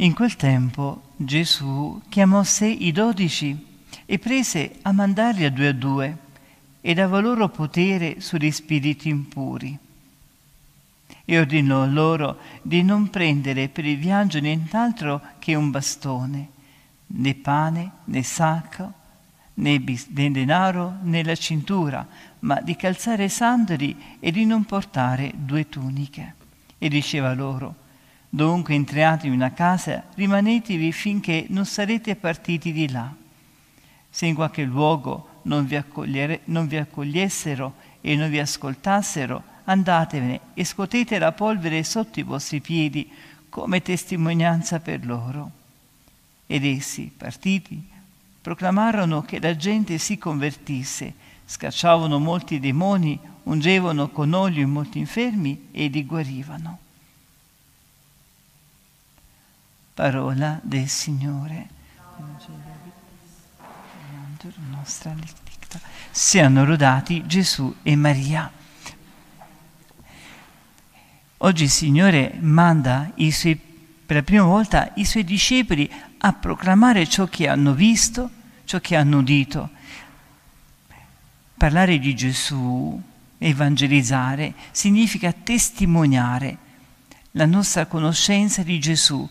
In quel tempo Gesù chiamò sé i dodici e prese a mandarli a due a due e dava loro potere sugli spiriti impuri. E ordinò loro di non prendere per il viaggio nient'altro che un bastone, né pane, né sacco, né, né denaro, né la cintura, ma di calzare sandali e di non portare due tuniche. E diceva loro, Dunque entrate in una casa, rimanetevi finché non sarete partiti di là. Se in qualche luogo non vi, non vi accogliessero e non vi ascoltassero, andatevene e scuotete la polvere sotto i vostri piedi come testimonianza per loro. Ed essi, partiti, proclamarono che la gente si convertisse, scacciavano molti demoni, ungevano con olio i molti infermi e li guarivano. parola del Signore. Siano rodati Gesù e Maria. Oggi il Signore manda suoi, per la prima volta i suoi discepoli a proclamare ciò che hanno visto, ciò che hanno udito. Parlare di Gesù, evangelizzare, significa testimoniare la nostra conoscenza di Gesù,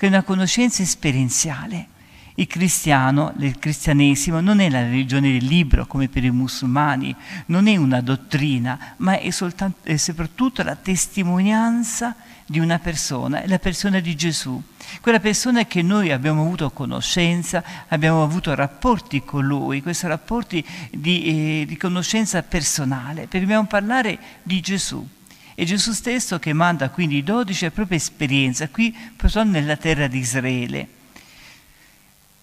che è una conoscenza esperienziale. Il cristiano, il cristianesimo non è la religione del libro come per i musulmani, non è una dottrina, ma è, soltanto, è soprattutto la testimonianza di una persona, la persona di Gesù. Quella persona che noi abbiamo avuto conoscenza, abbiamo avuto rapporti con lui, questi rapporti di, eh, di conoscenza personale, perché dobbiamo parlare di Gesù. È Gesù stesso che manda quindi i dodici a propria esperienza, qui però nella terra di Israele.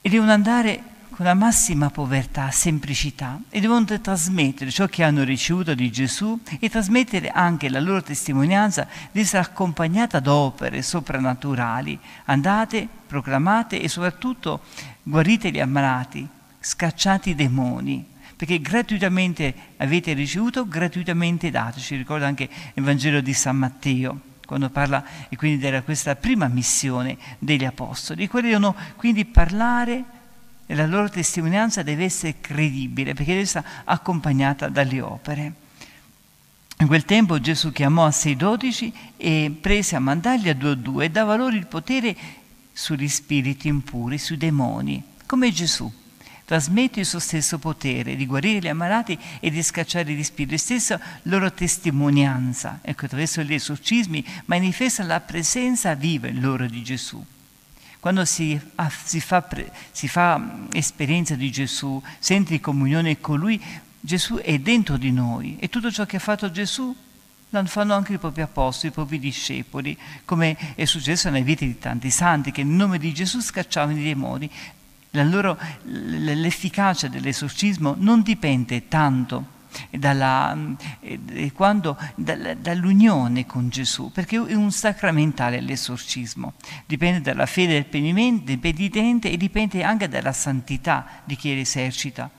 E devono andare con la massima povertà, semplicità e devono trasmettere ciò che hanno ricevuto di Gesù e trasmettere anche la loro testimonianza di essere accompagnata da opere soprannaturali. Andate, proclamate e soprattutto guarite gli ammalati, scacciate i demoni perché gratuitamente avete ricevuto, gratuitamente date. ci ricorda anche il Vangelo di San Matteo quando parla e quindi era questa prima missione degli apostoli. E quelli devono quindi parlare e la loro testimonianza deve essere credibile perché deve essere accompagnata dalle opere. In quel tempo Gesù chiamò a sé i dodici e prese a mandarli a due o due e dava loro il potere sugli spiriti impuri, sui demoni, come Gesù trasmette il suo stesso potere di guarire gli ammalati e di scacciare gli spiriti, stessa loro testimonianza, ecco, attraverso gli esorcismi manifesta la presenza viva in loro di Gesù. Quando si, ah, si, fa, pre, si fa mm, esperienza di Gesù, senti comunione con Lui, Gesù è dentro di noi e tutto ciò che ha fatto Gesù lo fanno anche i propri apostoli, i propri discepoli, come è successo nelle vite di tanti santi che in nome di Gesù scacciavano i demoni loro, l'efficacia dell'esorcismo non dipende tanto dalla, eh, eh, quando, dall'unione con Gesù, perché è un sacramentale l'esorcismo, dipende dalla fede del penitente e dipende anche dalla santità di chi l'esercita,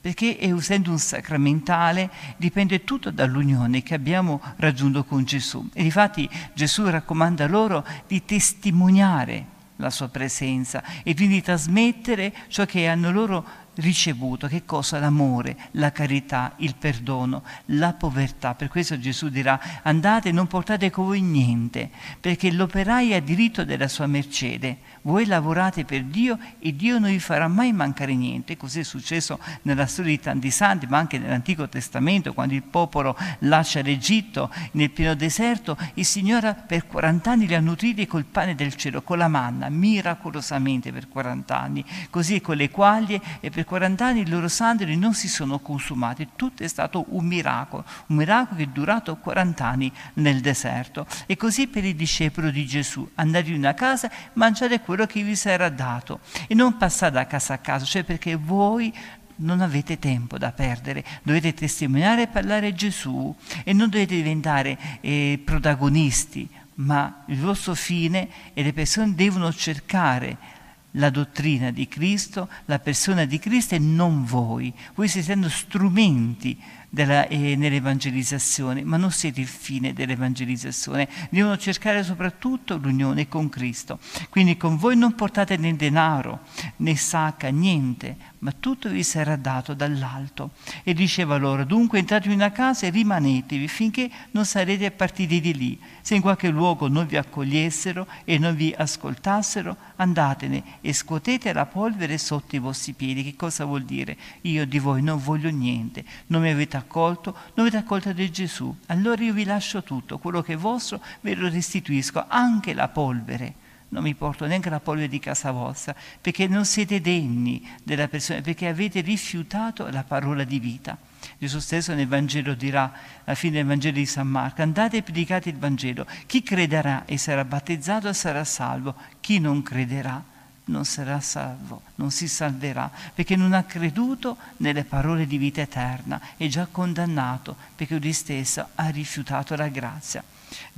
perché essendo un sacramentale dipende tutto dall'unione che abbiamo raggiunto con Gesù. E infatti Gesù raccomanda loro di testimoniare la sua presenza e quindi trasmettere ciò che hanno loro ricevuto che cosa? L'amore, la carità, il perdono, la povertà. Per questo Gesù dirà andate e non portate con voi niente, perché l'operaio ha diritto della sua mercede. Voi lavorate per Dio e Dio non vi farà mai mancare niente. Così è successo nella storia di tanti santi, ma anche nell'Antico Testamento, quando il popolo lascia l'Egitto nel pieno deserto, il Signore per 40 anni li ha nutriti col pane del cielo, con la manna, miracolosamente per 40 anni, così con le quaglie e per per 40 anni i loro sandali non si sono consumati, tutto è stato un miracolo, un miracolo che è durato 40 anni nel deserto. E così per i discepoli di Gesù, andare in una casa, mangiare quello che vi sarà dato e non passare da casa a casa, cioè perché voi non avete tempo da perdere, dovete testimoniare e parlare a Gesù e non dovete diventare eh, protagonisti, ma il vostro fine e le persone devono cercare la dottrina di Cristo, la persona di Cristo e non voi. Voi siete strumenti della, eh, nell'evangelizzazione, ma non siete il fine dell'evangelizzazione. Devono cercare soprattutto l'unione con Cristo. Quindi con voi non portate né denaro, né sacca, niente, ma tutto vi sarà dato dall'alto. E diceva loro, dunque entrate in una casa e rimanetevi finché non sarete partiti di lì. Se in qualche luogo non vi accogliessero e non vi ascoltassero, andatene e scuotete la polvere sotto i vostri piedi. Che cosa vuol dire? Io di voi non voglio niente, non mi avete accolto, noi avete accolto di Gesù. Allora io vi lascio tutto, quello che è vostro ve lo restituisco, anche la polvere. Non mi porto neanche la polvere di casa vostra, perché non siete degni della persona, perché avete rifiutato la parola di vita. Gesù stesso nel Vangelo dirà, alla fine del Vangelo di San Marco, andate e predicate il Vangelo. Chi crederà e sarà battezzato sarà salvo, chi non crederà non sarà salvo, non si salverà, perché non ha creduto nelle parole di vita eterna, è già condannato perché lui stesso ha rifiutato la grazia.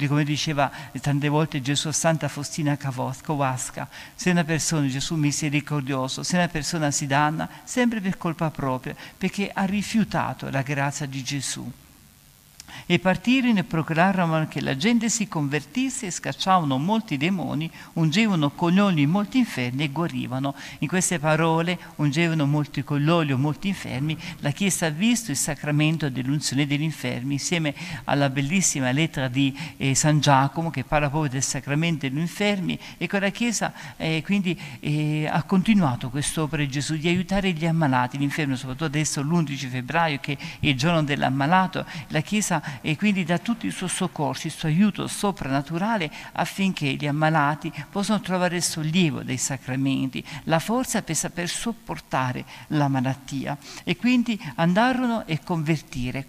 Come diceva tante volte Gesù Santa Faustina Kowalska, se una persona, Gesù misericordioso, se una persona si danna, sempre per colpa propria, perché ha rifiutato la grazia di Gesù e partirono e procurarono che la gente si convertisse, scacciavano molti demoni, ungevano con l'olio molti infermi e guarivano. In queste parole, ungevano molti con l'olio molti infermi, la Chiesa ha visto il sacramento dell'unzione degli infermi, insieme alla bellissima lettera di eh, San Giacomo che parla proprio del sacramento degli infermi e con la Chiesa eh, quindi eh, ha continuato quest'opera di Gesù di aiutare gli ammalati, l'infermo soprattutto adesso l'11 febbraio che è il giorno dell'ammalato, la Chiesa e quindi dà tutto il suo soccorso, il suo aiuto soprannaturale affinché gli ammalati possano trovare il sollievo dei sacramenti, la forza per saper sopportare la malattia e quindi andarono e convertire.